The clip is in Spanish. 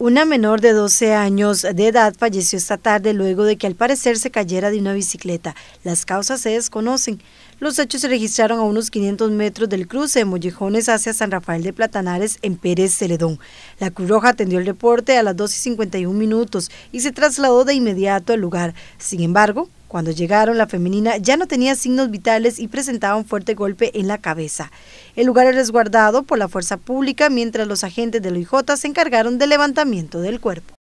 Una menor de 12 años de edad falleció esta tarde luego de que al parecer se cayera de una bicicleta. Las causas se desconocen. Los hechos se registraron a unos 500 metros del cruce de Mollejones hacia San Rafael de Platanares en Pérez Celedón. La Cruz atendió el reporte a las 2 y 51 minutos y se trasladó de inmediato al lugar. Sin embargo, cuando llegaron, la femenina ya no tenía signos vitales y presentaba un fuerte golpe en la cabeza. El lugar era resguardado por la fuerza pública mientras los agentes de la OIJ se encargaron del levantamiento del cuerpo.